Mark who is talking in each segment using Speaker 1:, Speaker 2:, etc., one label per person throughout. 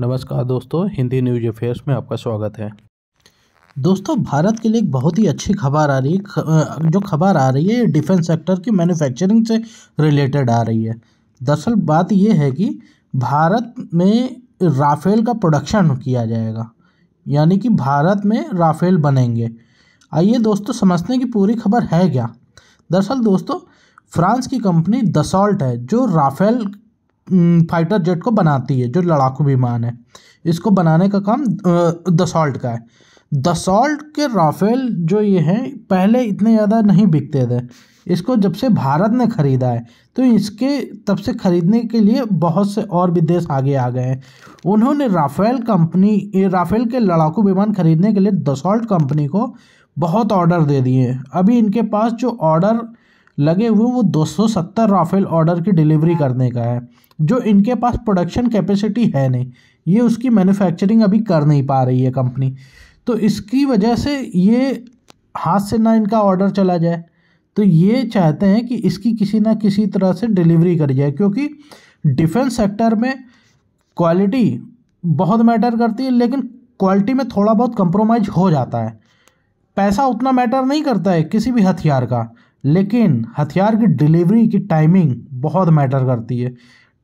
Speaker 1: नमस्कार दोस्तों Hindi news affairs में आपका स्वागत है दोस्तों भारत के लिए एक बहुत ही अच्छी खबर आ रही है जो खबर आ रही है ये डिफेंस सेक्टर की मैन्युफैक्चरिंग से रिलेटेड आ रही है दरअसल बात यह है कि भारत में राफेल का प्रोडक्शन किया जाएगा यानी कि भारत में राफेल बनेंगे आइए दोस्तों समझने की पूरी खबर है क्या दरअसल दोस्तों फ्रांस की कंपनी दसॉल्ट है जो राफेल फाइटर जेट को बनाती है जो लड़ाकू विमान है इसको बनाने का काम दसॉल्ट का है दसॉल्ट के राफेल जो ये हैं पहले इतने ज़्यादा नहीं बिकते थे इसको जब से भारत ने ख़रीदा है तो इसके तब से ख़रीदने के लिए बहुत से और भी देश आगे आ गए हैं उन्होंने राफेल कंपनी राफेल के लड़ाकू विमान खरीदने के लिए दसॉल्ट कंपनी को बहुत ऑर्डर दे दिए अभी इनके पास जो ऑर्डर लगे हुए वो 270 राफेल ऑर्डर की डिलीवरी करने का है जो इनके पास प्रोडक्शन कैपेसिटी है नहीं ये उसकी मैन्युफैक्चरिंग अभी कर नहीं पा रही है कंपनी तो इसकी वजह से ये हाथ से ना इनका ऑर्डर चला जाए तो ये चाहते हैं कि इसकी किसी ना किसी तरह से डिलीवरी करी जाए क्योंकि डिफेंस सेक्टर में क्वालिटी बहुत मैटर करती है लेकिन क्वालिटी में थोड़ा बहुत कंप्रोमाइज़ हो जाता है पैसा उतना मैटर नहीं करता है किसी भी हथियार का लेकिन हथियार की डिलीवरी की टाइमिंग बहुत मैटर करती है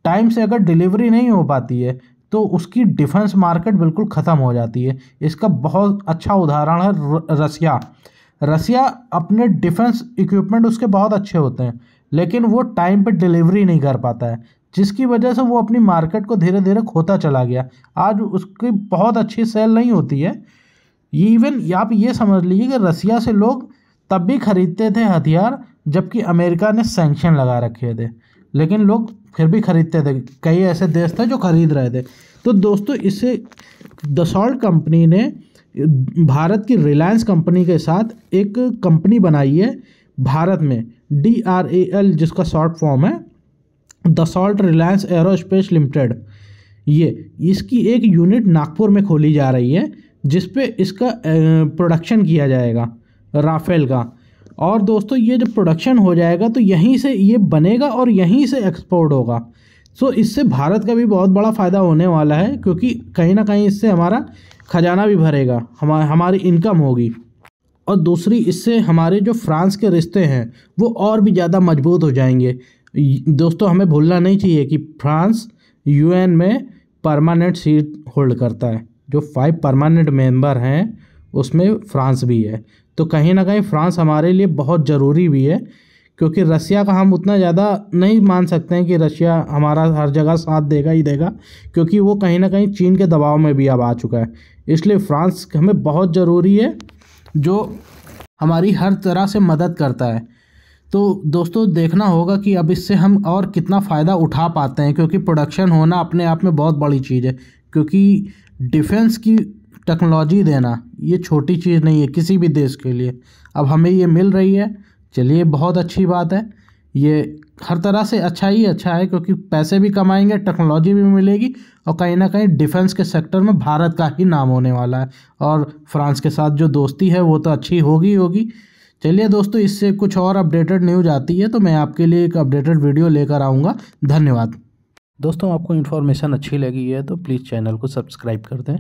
Speaker 1: टाइम से अगर डिलीवरी नहीं हो पाती है तो उसकी डिफेंस मार्केट बिल्कुल ख़त्म हो जाती है इसका बहुत अच्छा उदाहरण है रसिया रसिया अपने डिफेंस इक्विपमेंट उसके बहुत अच्छे होते हैं लेकिन वो टाइम पर डिलीवरी नहीं कर पाता है जिसकी वजह से वो अपनी मार्केट को धीरे धीरे खोता चला गया आज उसकी बहुत अच्छी सेल नहीं होती है इवन आप ये समझ लीजिए कि रसिया से लोग तब भी ख़रीदते थे हथियार जबकि अमेरिका ने सैंक्शन लगा रखे थे लेकिन लोग फिर भी ख़रीदते थे कई ऐसे देश थे जो ख़रीद रहे थे तो दोस्तों इसे दसॉल्ट कंपनी ने भारत की रिलायंस कंपनी के साथ एक कंपनी बनाई है भारत में डी आर ए एल जिसका शॉर्ट फॉर्म है दसॉल्ट रिलायंस एरोस्पेस लिमिटेड ये इसकी एक यूनिट नागपुर में खोली जा रही है जिस पे इसका प्रोडक्शन किया जाएगा राफेल का और दोस्तों ये जब प्रोडक्शन हो जाएगा तो यहीं से ये बनेगा और यहीं से एक्सपोर्ट होगा सो इससे भारत का भी बहुत बड़ा फ़ायदा होने वाला है क्योंकि कहीं ना कहीं इससे हमारा खजाना भी भरेगा हमा हमारी इनकम होगी और दूसरी इससे हमारे जो फ्रांस के रिश्ते हैं वो और भी ज़्यादा मजबूत हो जाएंगे दोस्तों हमें भूलना नहीं चाहिए कि फ्रांस यूएन में परमानेंट सीट होल्ड करता है जो फाइव परमानेंट मेंबर हैं उसमें फ्रांस भी है तो कहीं ना कहीं फ्रांस हमारे लिए बहुत ज़रूरी भी है क्योंकि रसिया का हम उतना ज़्यादा नहीं मान सकते हैं कि रशिया हमारा हर जगह साथ देगा ही देगा क्योंकि वो कहीं ना कहीं चीन के दबाव में भी अब आ चुका है इसलिए फ्रांस हमें बहुत ज़रूरी है जो हमारी हर तरह से मदद करता है तो दोस्तों देखना होगा कि अब इससे हम और कितना फ़ायदा उठा पाते हैं क्योंकि प्रोडक्शन होना अपने आप में बहुत बड़ी चीज़ है क्योंकि डिफेंस की टेक्नोलॉजी देना ये छोटी चीज़ नहीं है किसी भी देश के लिए अब हमें ये मिल रही है चलिए बहुत अच्छी बात है ये हर तरह से अच्छा ही अच्छा है क्योंकि पैसे भी कमाएंगे टेक्नोलॉजी भी मिलेगी और कहीं ना कहीं डिफेंस के सेक्टर में भारत का ही नाम होने वाला है और फ्रांस के साथ जो दोस्ती है वो तो अच्छी होगी होगी चलिए दोस्तों इससे कुछ और अपडेटेड न्यूज आती है तो मैं आपके लिए एक अपडेटेड वीडियो लेकर आऊँगा धन्यवाद दोस्तों आपको इन्फॉर्मेशन अच्छी लगी है तो प्लीज़ चैनल को सब्सक्राइब कर दें